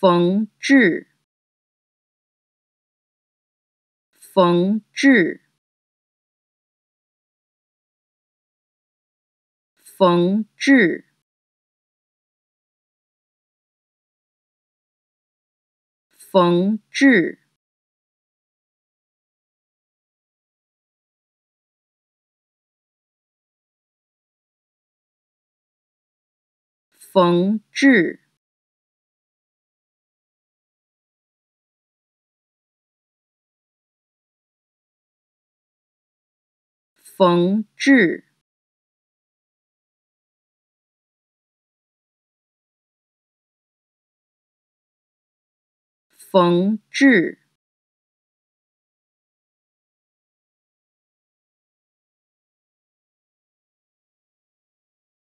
缝制，缝制，缝制，缝制，缝制。缝制，缝制。